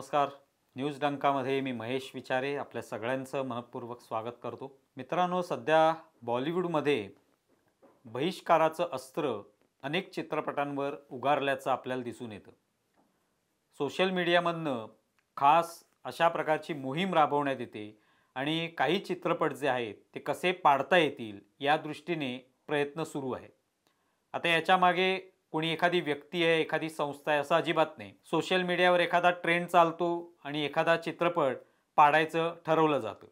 नमस्कार न्यूज डंकामध्ये मी महेश विचारे आपल्या सगळ्यांचं मनपूर्वक स्वागत करतो मित्रांनो सध्या बॉलिवूडमध्ये बहिष्काराचं अस्त्र अनेक चित्रपटांवर उगारल्याचं आपल्याला दिसून येतं सोशल मीडियामधनं खास अशा प्रकारची मोहीम राबवण्यात येते आणि काही चित्रपट जे आहेत ते कसे पाडता येतील या दृष्टीने प्रयत्न सुरू आहे आता याच्यामागे कोणी एखादी व्यक्ती आहे एखादी संस्था आहे असं अजिबात नाही सोशल मीडियावर एखादा ट्रेंड चालतो आणि एखादा चित्रपट पाडायचं ठरवलं जातं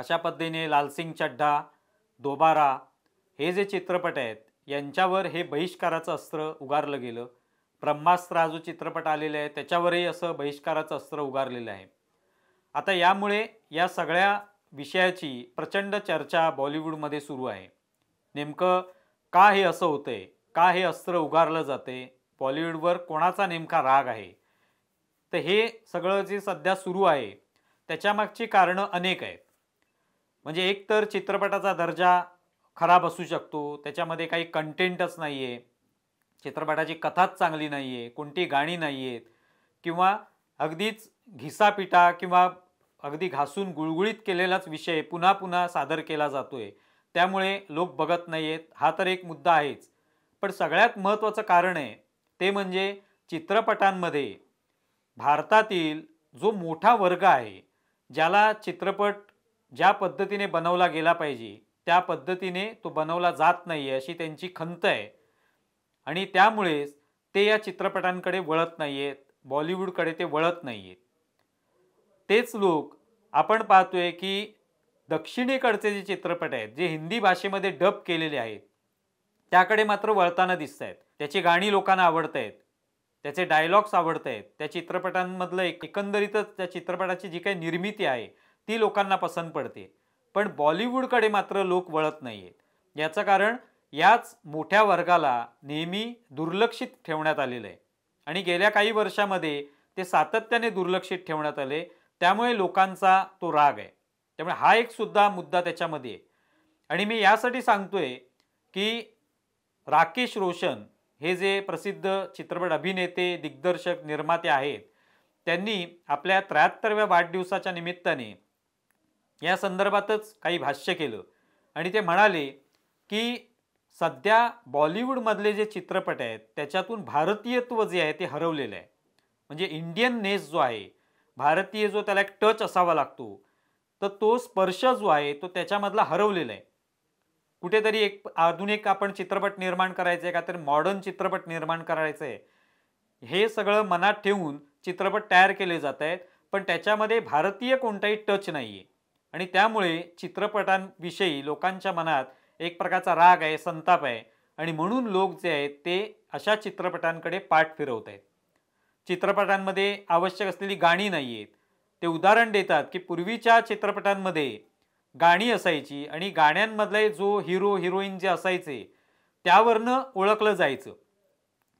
अशा पद्धतीने लालसिंग चड्ढा दोबारा हे जे चित्रपट आहेत यांच्यावर हे बहिष्काराचं अस्त्र उगारलं गेलं ब्रह्मास्त्र हा जो चित्रपट आलेला आहे त्याच्यावरही असं बहिष्काराचं अस्त्र उगारलेलं आहे आता यामुळे या सगळ्या विषयाची प्रचंड चर्चा बॉलिवूडमध्ये सुरू आहे नेमकं का हे असं होतं आहे का हे अस्त्र उगारलं जाते बॉलिवूडवर कोणाचा नेमका राग आहे तर हे सगळं जे सध्या सुरू आहे त्याच्यामागची कारणं अनेक आहेत म्हणजे एकतर चित्रपटाचा दर्जा खराब असू शकतो त्याच्यामध्ये काही कंटेंटच नाही आहे चित्रपटाची कथाच चांगली नाही आहे कोणती गाणी नाही आहेत किंवा अगदीच घिसापिटा किंवा अगदी घासून गुळगुळीत केलेलाच विषय पुन्हा पुन्हा सादर केला जातो आहे त्यामुळे लोक बघत नाही आहेत हा तर एक मुद्दा आहेच पण सगळ्यात महत्त्वाचं कारण आहे ते म्हणजे चित्रपटांमध्ये भारतातील जो मोठा वर्ग आहे ज्याला चित्रपट ज्या पद्धतीने बनवला गेला पाहिजे त्या पद्धतीने तो बनवला जात नाही आहे अशी त्यांची खंत आहे आणि त्यामुळेच ते या चित्रपटांकडे वळत नाही आहेत बॉलिवूडकडे ते वळत नाही आहेत तेच लोक आपण पाहतोय की दक्षिणेकडचे जे चित्रपट आहेत जे हिंदी भाषेमध्ये डब केलेले आहेत त्याकडे मात्र वळताना दिसत आहेत त्याची गाणी लोकांना आवडत आहेत त्याचे डायलॉग्स आवडत आहेत त्या चित्रपटांमधलं एक एकंदरीतच त्या चित्रपटाची जी काही निर्मिती आहे ती लोकांना पसंत पडते पण बॉलिवूडकडे मात्र लोक वळत नाही आहेत याचं कारण याच मोठ्या वर्गाला नेहमी दुर्लक्षित ठेवण्यात आलेलं आहे आणि गेल्या काही वर्षामध्ये ते सातत्याने दुर्लक्षित ठेवण्यात आले त्यामुळे लोकांचा तो राग आहे त्यामुळे हा एक सुद्धा मुद्दा त्याच्यामध्ये आहे आणि मी यासाठी सांगतोय की राकेश रोशन हे जे प्रसिद्ध चित्रपट अभिनेते दिग्दर्शक निर्माते आहेत त्यांनी आपल्या त्र्याहत्तरव्या वाढदिवसाच्या निमित्ताने या संदर्भातच काही भाष्य केलं आणि ते म्हणाले की सध्या बॉलिवूडमधले जे चित्रपट आहेत त्याच्यातून भारतीयत्व जे आहे ते हरवलेलं आहे म्हणजे इंडियन नेस जो आहे भारतीय जो त्याला एक टच असावा लागतो तर तो स्पर्श जो आहे तो त्याच्यामधला हरवलेला आहे कुठेतरी एक आधुनिक आपण चित्रपट निर्माण करायचे का तर मॉडर्न चित्रपट निर्माण करायचं आहे हे सगळं मनात ठेवून चित्रपट तयार केले जात आहेत पण त्याच्यामध्ये भारतीय कोणताही टच नाही आहे आणि त्यामुळे चित्रपटांविषयी लोकांच्या मनात एक प्रकारचा राग आहे संताप आहे आणि म्हणून लोक जे आहेत ते अशा चित्रपटांकडे पाठ फिरवत आहेत चित्रपटांमध्ये आवश्यक असलेली गाणी नाही आहेत ते उदाहरण देतात की पूर्वीच्या चित्रपटांमध्ये गाणी असायची आणि गाण्यांमधले जो हिरो हिरोईन जे असायचे त्यावरनं ओळखलं जायचं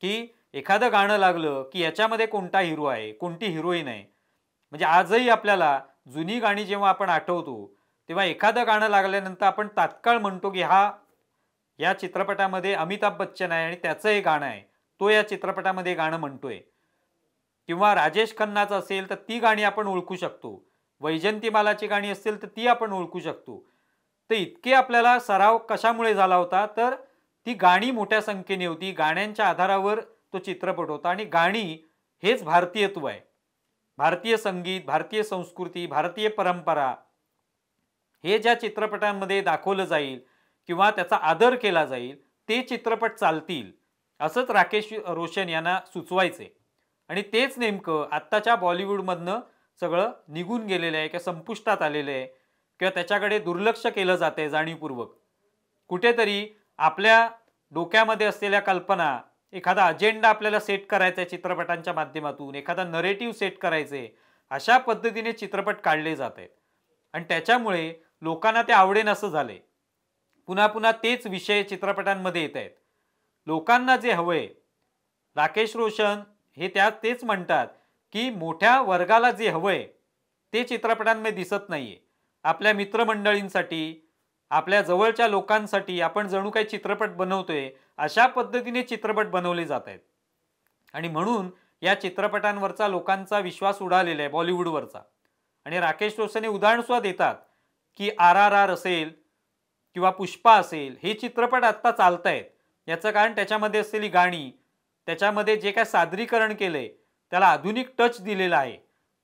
की एखादं गाणं लागलं की याच्यामध्ये कोणता हिरो आहे कोणती हिरोईन आहे म्हणजे आजही आपल्याला जुनी गाणी जेव्हा आपण आठवतो तेव्हा एखादं गाणं लागल्यानंतर आपण तात्काळ म्हणतो की हा या चित्रपटामध्ये अमिताभ बच्चन आहे आणि त्याचं हे गाणं आहे तो या चित्रपटामध्ये गाणं म्हणतोय किंवा राजेश खन्नाचं असेल तर ती गाणी आपण ओळखू शकतो वैजंतीमालाची गाणी असतील तर ती आपण ओळखू शकतो तर इतके आपल्याला सराव कशामुळे झाला होता तर ती गाणी मोठ्या संख्येने होती गाण्यांच्या आधारावर तो चित्रपट होता आणि गाणी हेच भारतीयत्व आहे भारतीय संगीत भारतीय संस्कृती भारतीय परंपरा हे ज्या चित्रपटांमध्ये दाखवलं जाईल किंवा त्याचा आदर केला जाईल ते चित्रपट चालतील असंच राकेश रोशन यांना सुचवायचे आणि तेच नेमकं आत्ताच्या बॉलिवूडमधनं सगळं निघून गेलेलं आहे किंवा संपुष्टात आलेलं आहे किंवा त्याच्याकडे दुर्लक्ष केलं जातं आहे जाणीवपूर्वक कुठेतरी आपल्या डोक्यामध्ये असलेल्या कल्पना एखादा अजेंडा आपल्याला सेट करायचा आहे चित्रपटांच्या माध्यमातून एखादा नरेटिव्ह सेट करायचे अशा पद्धतीने चित्रपट काढले जात आहेत आणि त्याच्यामुळे लोकांना ते आवडेन असं झाले पुन्हा पुन्हा तेच विषय चित्रपटांमध्ये येत आहेत लोकांना जे हवं आहे राकेश रोशन हे त्या तेच म्हणतात की मोठ्या वर्गाला जे आहे ते चित्रपटांमध्ये दिसत नाही आहे आपल्या मित्रमंडळींसाठी आपल्या जवळच्या लोकांसाठी आपण जणू काही चित्रपट बनवतोय अशा पद्धतीने चित्रपट बनवले जात आहेत आणि म्हणून या चित्रपटांवरचा लोकांचा विश्वास उडालेला आहे बॉलिवूडवरचा आणि राकेश रोशने उदाहरणसुद्धा देतात की आर आर आर असेल किंवा पुष्पा असेल हे चित्रपट आत्ता चालत आहेत याचं कारण त्याच्यामध्ये असलेली गाणी त्याच्यामध्ये जे काय सादरीकरण केलं आहे त्याला आधुनिक टच दिलेला आहे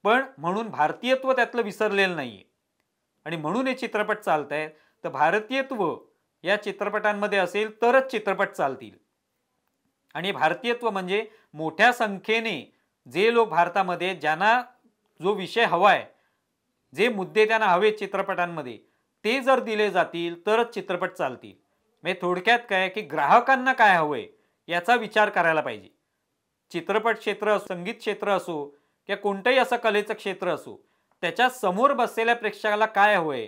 पण म्हणून भारतीयत्व त्यातलं विसरलेलं नाही आणि म्हणून हे चित्रपट चालत आहेत तर भारतीयत्व या चित्रपटांमध्ये असेल तरच चित्रपट चालतील आणि भारतीयत्व म्हणजे मोठ्या संख्येने जे लोक भारतामध्ये ज्यांना जो विषय हवा आहे जे मुद्दे त्यांना हवे चित्रपटांमध्ये ते जर दिले जातील तरच चित्रपट चालतील म्हणजे थोडक्यात काय की ग्राहकांना काय हवं आहे याचा विचार करायला पाहिजे चित्रपट क्षेत्र असो संगीत क्षेत्र असो किंवा कोणतंही असं कलेचं क्षेत्र असो त्याच्या समोर बसलेल्या प्रेक्षकाला काय आहे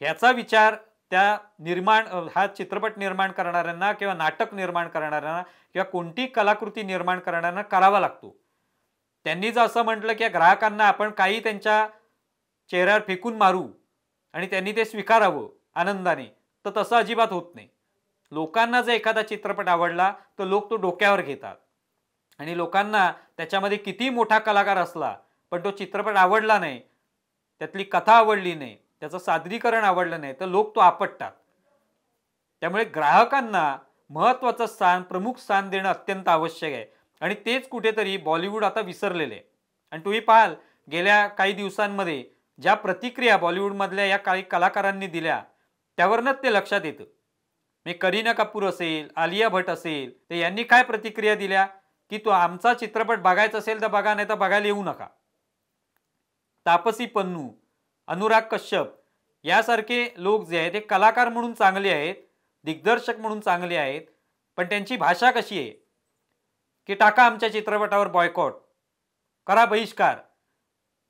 ह्याचा विचार त्या निर्माण हा चित्रपट निर्माण करणाऱ्यांना किंवा नाटक निर्माण करणाऱ्यांना किंवा कोणती कलाकृती निर्माण करणाऱ्यांना करावा लागतो त्यांनी जर असं म्हटलं की ग्राहकांना आपण काही त्यांच्या चेहऱ्यावर फेकून मारू आणि त्यांनी ते स्वीकारावं आनंदाने तर तसं अजिबात होत नाही लोकांना जर एखादा चित्रपट आवडला तर लोक तो डोक्यावर घेतात आणि लोकांना त्याच्यामध्ये किती मोठा कलाकार असला पण तो चित्रपट आवडला नाही त्यातली कथा आवडली नाही त्याचं सादरीकरण आवडलं नाही तर लोक तो आपटतात त्यामुळे ग्राहकांना महत्त्वाचं स्थान प्रमुख स्थान देणं अत्यंत आवश्यक आहे आणि तेच कुठेतरी बॉलिवूड आता विसरलेले आणि तुम्ही पाहाल गेल्या काही दिवसांमध्ये ज्या प्रतिक्रिया बॉलिवूडमधल्या या काही कलाकारांनी दिल्या त्यावरनंच ते लक्षात येतं मी करीना कपूर असेल आलिया भट असेल तर यांनी काय प्रतिक्रिया दिल्या की तो आमचा चित्रपट बघायचा असेल तर बघा नाही तर बघायला येऊ नका तापसी पन्नू अनुराग कश्यप यासारखे लोक जे आहेत ते कलाकार म्हणून चांगले आहेत दिग्दर्शक म्हणून चांगले आहेत पण त्यांची भाषा कशी आहे की टाका आमच्या चित्रपटावर बॉयकॉट करा बहिष्कार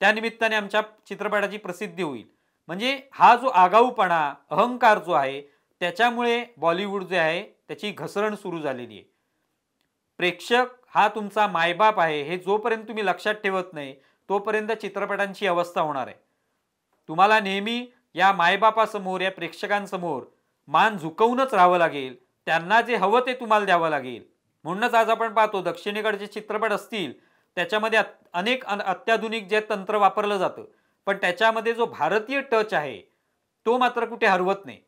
त्यानिमित्ताने आमच्या चित्रपटाची प्रसिद्धी होईल म्हणजे हा जो आगाऊपणा अहंकार जो आहे त्याच्यामुळे बॉलिवूड जे आहे त्याची घसरण सुरू झालेली आहे प्रेक्षक हा तुमचा मायबाप आहे हे जोपर्यंत तुम्ही लक्षात ठेवत नाही तोपर्यंत चित्रपटांची अवस्था होणार आहे तुम्हाला नेहमी या मायबापासमोर या प्रेक्षकांसमोर मान झुकवूनच राहावं लागेल त्यांना जे हवं ते तुम्हाला द्यावं लागेल म्हणूनच आज आपण पाहतो दक्षिणेकडचे चित्रपट असतील त्याच्यामध्ये अनेक अत्याधुनिक जे तंत्र वापरलं जातं पण त्याच्यामध्ये जो भारतीय टच आहे तो मात्र कुठे हरवत नाही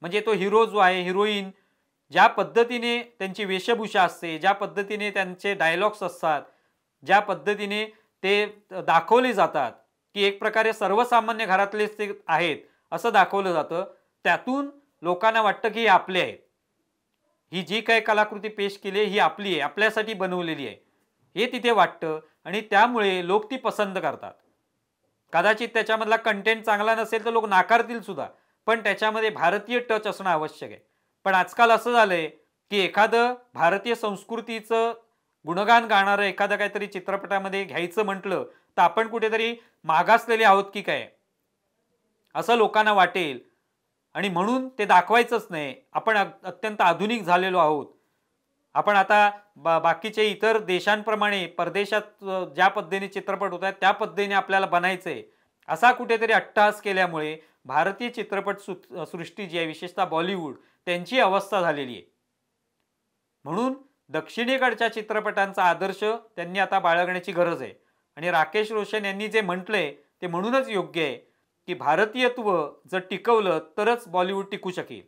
म्हणजे तो हिरो जो आहे हिरोईन ज्या पद्धतीने त्यांची वेशभूषा असते ज्या पद्धतीने त्यांचे डायलॉग्स असतात ज्या पद्धतीने ते दाखवले जातात की एक प्रकारे सर्वसामान्य घरातलेच ते आहेत असं दाखवलं जातं त्यातून लोकांना वाटतं की हे आपले आहे ही जी काही कलाकृती पेश केली आहे ही आपली आहे आपल्यासाठी बनवलेली आहे हे तिथे वाटतं आणि त्यामुळे लोक ती पसंत करतात कदाचित त्याच्यामधला कंटेंट चांगला नसेल तर लोक नाकारतील सुद्धा पण त्याच्यामध्ये भारतीय टच असणं आवश्यक आहे पण आजकाल असं आहे की एखादं भारतीय संस्कृतीचं गुणगान गाणारं एखादं काहीतरी चित्रपटामध्ये घ्यायचं म्हटलं तर आपण कुठेतरी मागासलेले आहोत की काय असं लोकांना वाटेल आणि म्हणून ते दाखवायचंच नाही आपण अत्यंत आधुनिक झालेलो आहोत आपण आता बा बाकीचे इतर देशांप्रमाणे परदेशात ज्या पद्धतीने चित्रपट होत आहेत त्या पद्धतीने आपल्याला बनायचं आहे असा कुठेतरी अट्टहास केल्यामुळे भारतीय चित्रपट सृष्टी जी आहे विशेषतः बॉलिवूड त्यांची अवस्था झालेली आहे म्हणून दक्षिणेकडच्या चित्रपटांचा आदर्श त्यांनी आता बाळगण्याची गरज आहे आणि राकेश रोशन यांनी जे म्हटलंय ते म्हणूनच योग्य आहे की भारतीयत्व जर टिकवलं तरच बॉलिवूड टिकू शकेल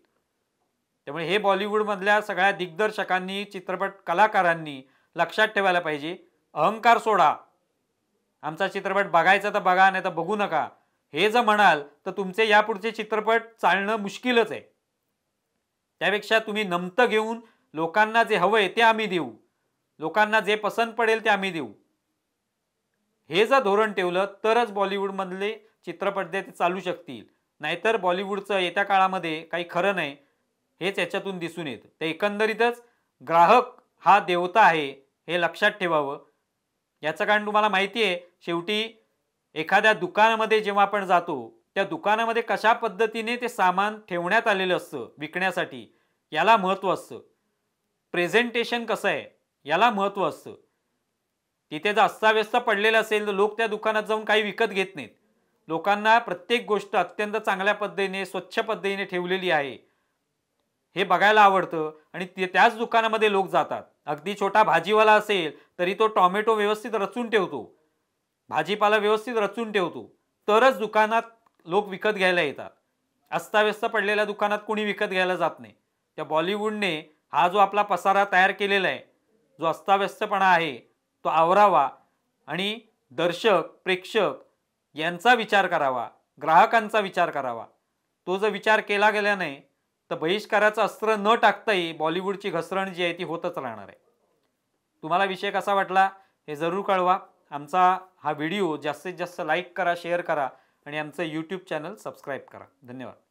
त्यामुळे हे बॉलिवूडमधल्या सगळ्या दिग्दर्शकांनी चित्रपट कलाकारांनी लक्षात ठेवायला पाहिजे अहंकार सोडा आमचा चित्रपट बघायचा तर बघा नाही तर बघू नका हे जर म्हणाल तर तुमचे यापुढचे चित्रपट चालणं मुश्किलच आहे त्यापेक्षा तुम्ही नमतं घेऊन लोकांना जे हवं आहे ते आम्ही देऊ लोकांना जे पसंत पडेल ते आम्ही देऊ हे जर धोरण ठेवलं तरच बॉलिवूडमधले चित्रपट ते चालू शकतील नाहीतर बॉलिवूडचं येत्या काळामध्ये काही खरं नाही हेच याच्यातून दिसून येत तर एकंदरीतच ग्राहक हा देवता आहे हे लक्षात ठेवावं याचं कारण तुम्हाला माहिती आहे शेवटी एखाद्या दुकानामध्ये जेव्हा आपण जातो त्या दुकानामध्ये कशा पद्धतीने ते सामान ठेवण्यात आलेलं असतं विकण्यासाठी याला महत्त्व असतं प्रेझेंटेशन कसं आहे याला महत्त्व असतं तिथे जर अस्ताव्यस्त पडलेलं असेल तर लोक त्या दुकानात जाऊन काही विकत घेत नाहीत लोकांना प्रत्येक गोष्ट अत्यंत चांगल्या पद्धतीने स्वच्छ पद्धतीने ठेवलेली आहे हे बघायला आवडतं आणि ते त्याच दुकानामध्ये लोक जातात अगदी छोटा भाजीवाला असेल तरी तो टॉमॅटो व्यवस्थित रचून ठेवतो भाजीपाला व्यवस्थित रचून ठेवतो तरच दुकानात लोक विकत घ्यायला येतात अस्ताव्यस्त पडलेल्या दुकानात कोणी विकत घ्यायला जात नाही त्या बॉलिवूडने हा जो आपला पसारा तयार केलेला आहे जो अस्ताव्यस्तपणा आहे तो आवरावा आणि दर्शक प्रेक्षक यांचा विचार करावा ग्राहकांचा विचार करावा तो जर विचार केला गेला नाही तर बहिष्काराचं अस्त्र न टाकताही बॉलिवूडची घसरण जी आहे ती होतच राहणार आहे तुम्हाला विषय कसा वाटला हे जरूर कळवा आमचा हा व्हिडिओ जास्तीत जास्त लाईक करा शेअर करा आणि आमचं यूट्यूब चॅनल सबस्क्राईब करा धन्यवाद